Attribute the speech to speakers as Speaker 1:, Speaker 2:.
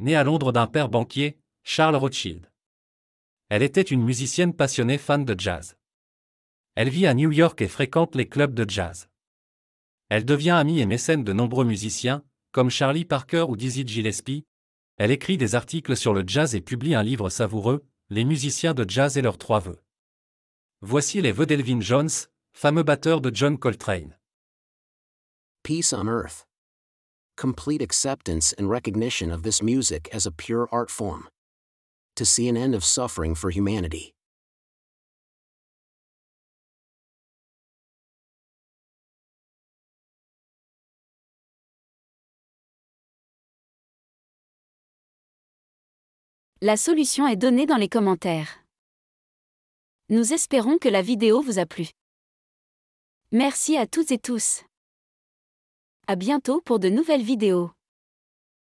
Speaker 1: née à Londres d'un père banquier, Charles Rothschild. Elle était une musicienne passionnée fan de jazz. Elle vit à New York et fréquente les clubs de jazz. Elle devient amie et mécène de nombreux musiciens, comme Charlie Parker ou Dizzy Gillespie. Elle écrit des articles sur le jazz et publie un livre savoureux, Les musiciens de jazz et leurs trois vœux. Voici les vœux d'Elvin Jones, fameux batteur de John Coltrane.
Speaker 2: Peace on Earth complete acceptance and recognition of
Speaker 3: this music as a pure art form. To see an end of suffering for humanity.
Speaker 4: La solution est donnée dans les commentaires. Nous espérons que la vidéo vous a plu. Merci à toutes et tous. À bientôt pour de nouvelles vidéos.